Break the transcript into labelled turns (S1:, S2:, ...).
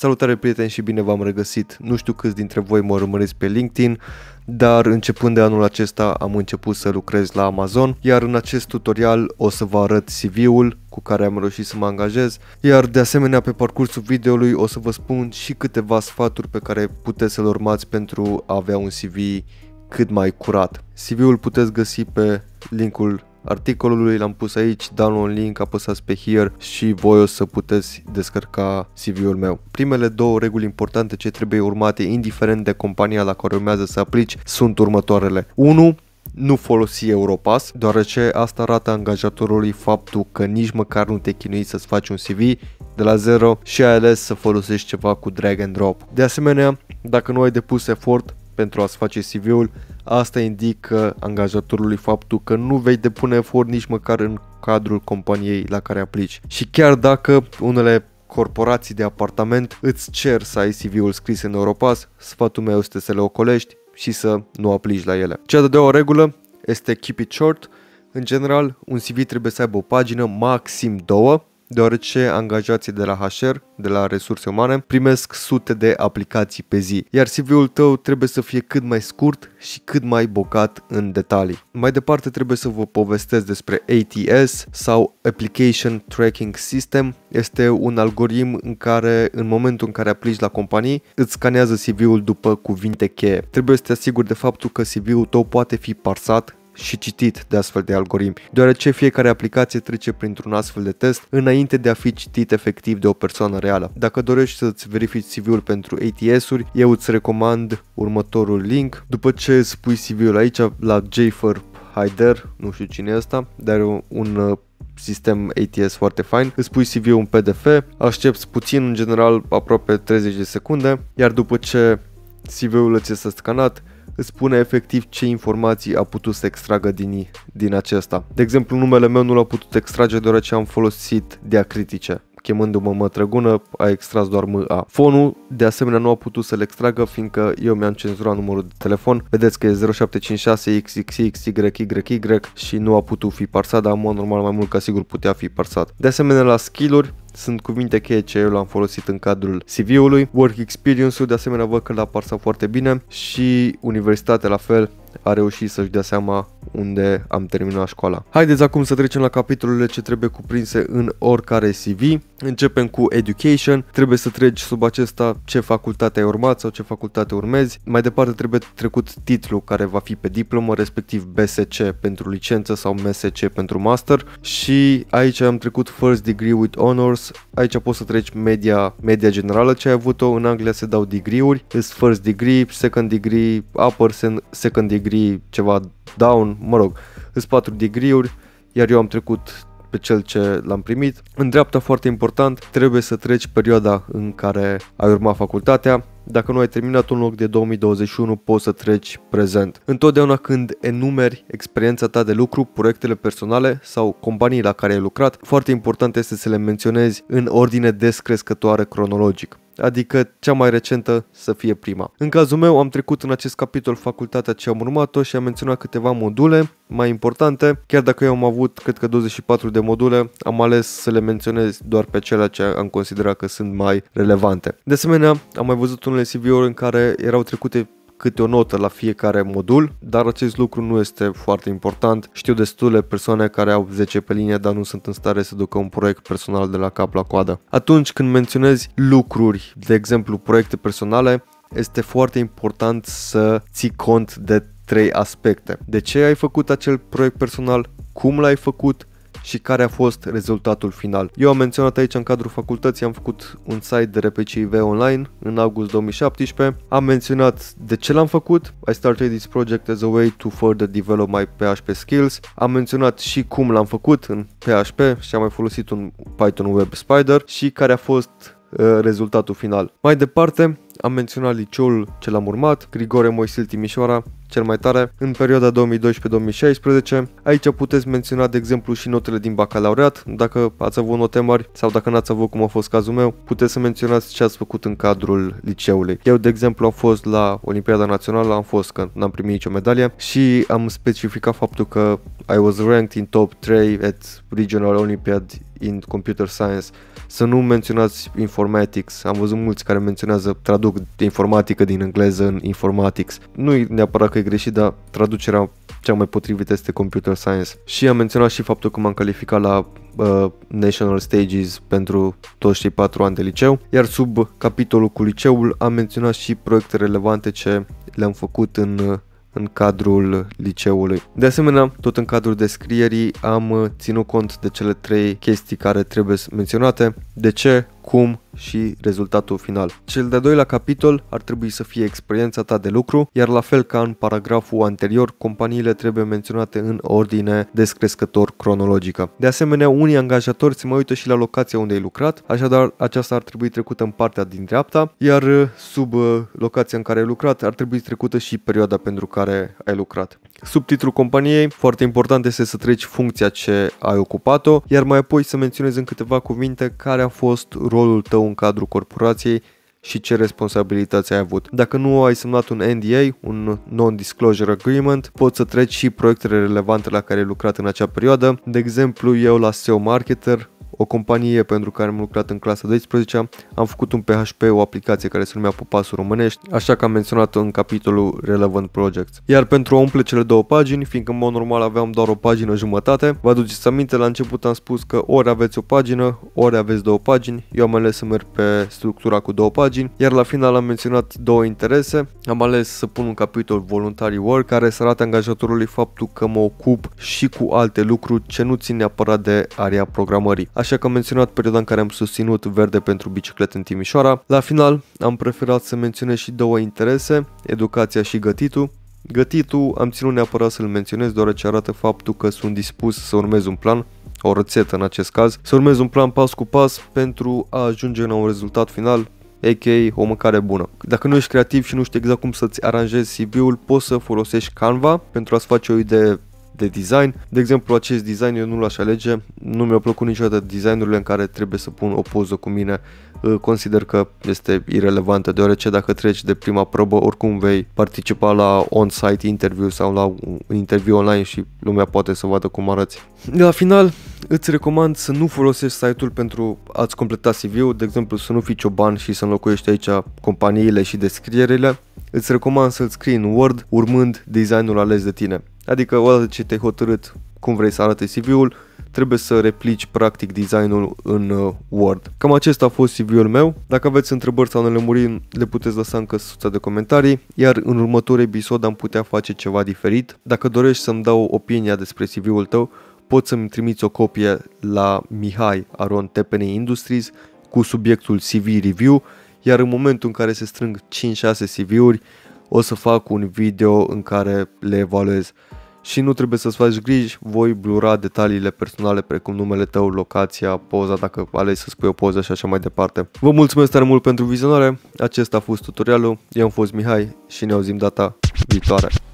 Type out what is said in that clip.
S1: Salutare prieteni și bine v-am regăsit! Nu știu câți dintre voi mă urmăriți pe LinkedIn, dar începând de anul acesta am început să lucrez la Amazon, iar în acest tutorial o să vă arăt CV-ul cu care am reușit să mă angajez, iar de asemenea pe parcursul videoului o să vă spun și câteva sfaturi pe care puteți să le urmați pentru a avea un CV cât mai curat. CV-ul puteți găsi pe linkul articolului, l-am pus aici, dau un link, apăsați pe here și voi o să puteți descărca CV-ul meu. Primele două reguli importante ce trebuie urmate, indiferent de compania la care urmează să aplici, sunt următoarele. 1 nu folosi Europass, deoarece asta arată angajatorului faptul că nici măcar nu te chinui să-ți faci un CV de la zero și ai ales să folosești ceva cu drag and drop. De asemenea, dacă nu ai depus efort, pentru a-ți face CV-ul, asta indică angajatorului faptul că nu vei depune efort nici măcar în cadrul companiei la care aplici. Și chiar dacă unele corporații de apartament îți cer să ai CV-ul scris în Europass, sfatul meu este să le ocolești și să nu aplici la ele. Cea de-a doua regulă este keep it short. În general, un CV trebuie să aibă o pagină, maxim două, deoarece angajații de la HR, de la resurse umane, primesc sute de aplicații pe zi, iar CV-ul tău trebuie să fie cât mai scurt și cât mai bocat în detalii. Mai departe trebuie să vă povestesc despre ATS sau Application Tracking System. Este un algoritm în care în momentul în care aplici la companii îți scanează CV-ul după cuvinte cheie. Trebuie să te asiguri de faptul că CV-ul tău poate fi parsat și citit de astfel de algoritmi, deoarece fiecare aplicație trece printr-un astfel de test înainte de a fi citit efectiv de o persoană reală. Dacă dorești să-ți verifici CV-ul pentru ATS-uri, eu îți recomand următorul link. După ce îți pui CV-ul aici la Jfer Hider, nu știu cine e asta, dar un uh, sistem ATS foarte fain, îți pui CV-ul în PDF, aștepți puțin, în general aproape 30 de secunde, iar după ce CV-ul acesta scanat îți spune efectiv ce informații a putut să extragă din, din acesta. De exemplu, numele meu nu l-a putut extrage deoarece am folosit diacritice chemându-mă mătrăgună, a extras doar MA. Fonul, de asemenea, nu a putut să-l extragă, fiindcă eu mi-am cenzurat numărul de telefon. Vedeți că e 0756 XXXYYY și nu a putut fi parsat, dar în mod normal mai mult ca sigur putea fi parsat. De asemenea, la skill-uri, sunt cuvinte cheie ce eu l-am folosit în cadrul CV-ului, work experience-ul de asemenea văd că l-a parsat foarte bine și universitatea la fel a reușit să-și dea seama unde am terminat școala. Haideți acum să trecem la capitolele ce trebuie cuprinse în oricare CV. Începem cu Education, trebuie să treci sub acesta ce facultate ai urmat sau ce facultate urmezi. Mai departe trebuie trecut titlul care va fi pe diplomă, respectiv BSC pentru licență sau MSC pentru master și aici am trecut First Degree with Honors, aici poți să treci media, media generală ce ai avut-o, în Anglia se dau degree-uri, First Degree, Second Degree, Upper Second Degree degree, ceva down, mă rog, sunt 4 degree-uri, iar eu am trecut pe cel ce l-am primit. În dreapta, foarte important, trebuie să treci perioada în care ai urmat facultatea. Dacă nu ai terminat un loc de 2021, poți să treci prezent. Întotdeauna când enumeri experiența ta de lucru, proiectele personale sau companii la care ai lucrat, foarte important este să le menționezi în ordine descrescătoare cronologic adică cea mai recentă să fie prima. În cazul meu am trecut în acest capitol facultatea ce am urmat-o și am menționat câteva module mai importante, chiar dacă eu am avut cred că 24 de module, am ales să le menționez doar pe cele ce am considerat că sunt mai relevante. De asemenea, am mai văzut unele CV-uri în care erau trecute câte o notă la fiecare modul, dar acest lucru nu este foarte important. Știu destule persoane care au 10 pe linie, dar nu sunt în stare să ducă un proiect personal de la cap la coadă. Atunci când menționezi lucruri, de exemplu proiecte personale, este foarte important să ții cont de trei aspecte. De ce ai făcut acel proiect personal, cum l-ai făcut și care a fost rezultatul final. Eu am menționat aici în cadrul facultății, am făcut un site de RPCIV online în august 2017, am menționat de ce l-am făcut, I started this project as a way to further develop my PHP skills, am menționat și cum l-am făcut în PHP și am mai folosit un Python Web Spider și care a fost uh, rezultatul final. Mai departe, am menționat liceul ce l-am urmat, Grigore Moisil Timișoara, cel mai tare în perioada 2012-2016. Aici puteți menționa de exemplu și notele din bacalaureat, dacă ați avut note mari sau dacă n-ați avut cum a fost cazul meu, puteți să menționați ce ați făcut în cadrul liceului. Eu de exemplu am fost la Olimpiada Națională, am fost că n-am primit nicio medalie și am specificat faptul că I was ranked in top 3 at Regional Olympiad in Computer Science să nu menționați informatics. Am văzut mulți care menționează, traduc informatică din engleză în informatics. Nu e neapărat că e greșit, dar traducerea cea mai potrivită este computer science. Și am menționat și faptul că m-am calificat la uh, National Stages pentru toți cei patru ani de liceu, iar sub capitolul cu liceul am menționat și proiecte relevante ce le-am făcut în uh, în cadrul liceului. De asemenea, tot în cadrul descrierii am uh, ținut cont de cele trei chestii care trebuie menționate. De ce? cum și rezultatul final. Cel de-al doilea capitol ar trebui să fie experiența ta de lucru, iar la fel ca în paragraful anterior, companiile trebuie menționate în ordine descrescător cronologică. De asemenea, unii angajatori se mai uită și la locația unde ai lucrat, așadar aceasta ar trebui trecută în partea din dreapta, iar uh, sub uh, locația în care ai lucrat ar trebui trecută și perioada pentru care ai lucrat. Subtitrul companiei, foarte important este să treci funcția ce ai ocupat-o, iar mai apoi să menționezi în câteva cuvinte care a fost rolul rolul tău în cadrul corporației și ce responsabilități ai avut. Dacă nu ai semnat un NDA, un Non-Disclosure Agreement, poți să treci și proiectele relevante la care ai lucrat în acea perioadă. De exemplu, eu la SEO Marketer o companie pentru care am lucrat în clasa 12 am făcut un PHP, o aplicație care se numea Popasul Românești, așa că am menționat în capitolul Relevant Projects. Iar pentru a umple cele două pagini, fiindcă în mod normal aveam doar o pagină jumătate, vă aduceți aminte, la început am spus că ori aveți o pagină, ori aveți două pagini, eu am ales să merg pe structura cu două pagini, iar la final am menționat două interese, am ales să pun un capitol Voluntary Work care să arate angajatorului faptul că mă ocup și cu alte lucruri ce nu țin neapărat de area programării. Așa așa că am menționat perioada în care am susținut verde pentru biciclete în Timișoara. La final, am preferat să menționez și două interese, educația și gătitul. Gătitul am ținut neapărat să-l menționez deoarece arată faptul că sunt dispus să urmez un plan, o rețetă în acest caz, să urmez un plan pas cu pas pentru a ajunge la un rezultat final, a.k.a. o mâncare bună. Dacă nu ești creativ și nu știi exact cum să-ți aranjezi CV-ul, poți să folosești Canva pentru a-ți face o idee de design. De exemplu, acest design eu nu l-aș alege, nu mi-au plăcut niciodată designurile în care trebuie să pun o poză cu mine. Consider că este irelevantă, deoarece dacă treci de prima probă, oricum vei participa la on-site interview sau la un interviu online și lumea poate să vadă cum arăți. la final, Îți recomand să nu folosești site-ul pentru a-ți completa CV-ul, de exemplu să nu fii cioban și să înlocuiești aici companiile și descrierile. Îți recomand să-l scrii în Word urmând designul ales de tine. Adică odată ce te-ai hotărât cum vrei să arate CV-ul, trebuie să replici practic designul în uh, Word. Cam acesta a fost CV-ul meu. Dacă aveți întrebări sau nelămuriri, le puteți lăsa în căsuța de comentarii, iar în următorul episod am putea face ceva diferit. Dacă dorești să-mi dau opinia despre CV-ul tău, poți să-mi trimiți o copie la Mihai Aron Tepene Industries cu subiectul CV Review, iar în momentul în care se strâng 5-6 CV-uri, o să fac un video în care le evaluez. Și nu trebuie să-ți faci griji, voi blura detaliile personale precum numele tău, locația, poza dacă alegi să spui o poză și așa mai departe. Vă mulțumesc tare mult pentru vizionare, acesta a fost tutorialul, eu am fost Mihai și ne auzim data viitoare.